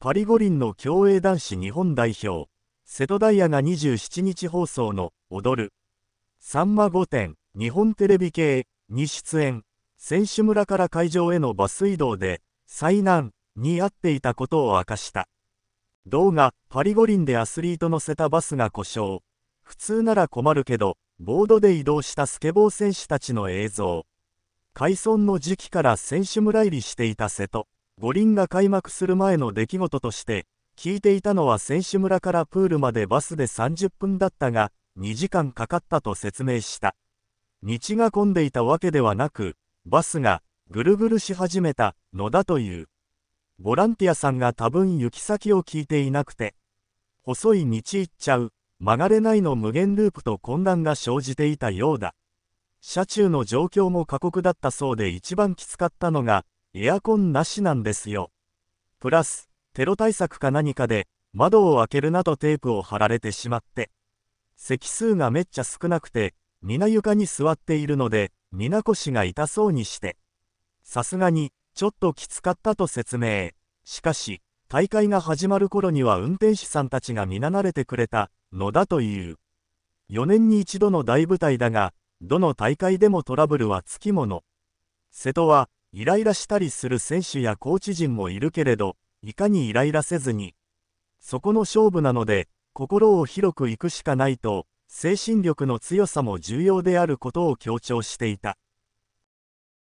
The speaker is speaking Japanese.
パリ五輪の競泳男子日本代表、瀬戸大也が27日放送の踊る、さんま御殿、日本テレビ系に出演、選手村から会場へのバス移動で、災難に遭っていたことを明かした。動画、パリ五輪でアスリート乗せたバスが故障。普通なら困るけど、ボードで移動したスケボー選手たちの映像。海村の時期から選手村入りしていた瀬戸。五輪が開幕する前の出来事として、聞いていたのは選手村からプールまでバスで30分だったが、2時間かかったと説明した。道が混んでいたわけではなく、バスがぐるぐるし始めたのだという。ボランティアさんが多分行き先を聞いていなくて、細い道行っちゃう、曲がれないの無限ループと混乱が生じていたようだ。車中の状況も過酷だったそうで一番きつかったのが、エアコンなしなんですよ。プラス、テロ対策か何かで、窓を開けるなとテープを貼られてしまって、席数がめっちゃ少なくて、皆床に座っているので、皆腰が痛そうにして、さすがに、ちょっときつかったと説明。しかし、大会が始まる頃には運転手さんたちが皆慣れてくれたのだという。4年に一度の大舞台だが、どの大会でもトラブルはつきもの。瀬戸は、イライラしたりする選手やコーチ陣もいるけれど、いかにイライラせずに、そこの勝負なので、心を広くいくしかないと、精神力の強さも重要であることを強調していた。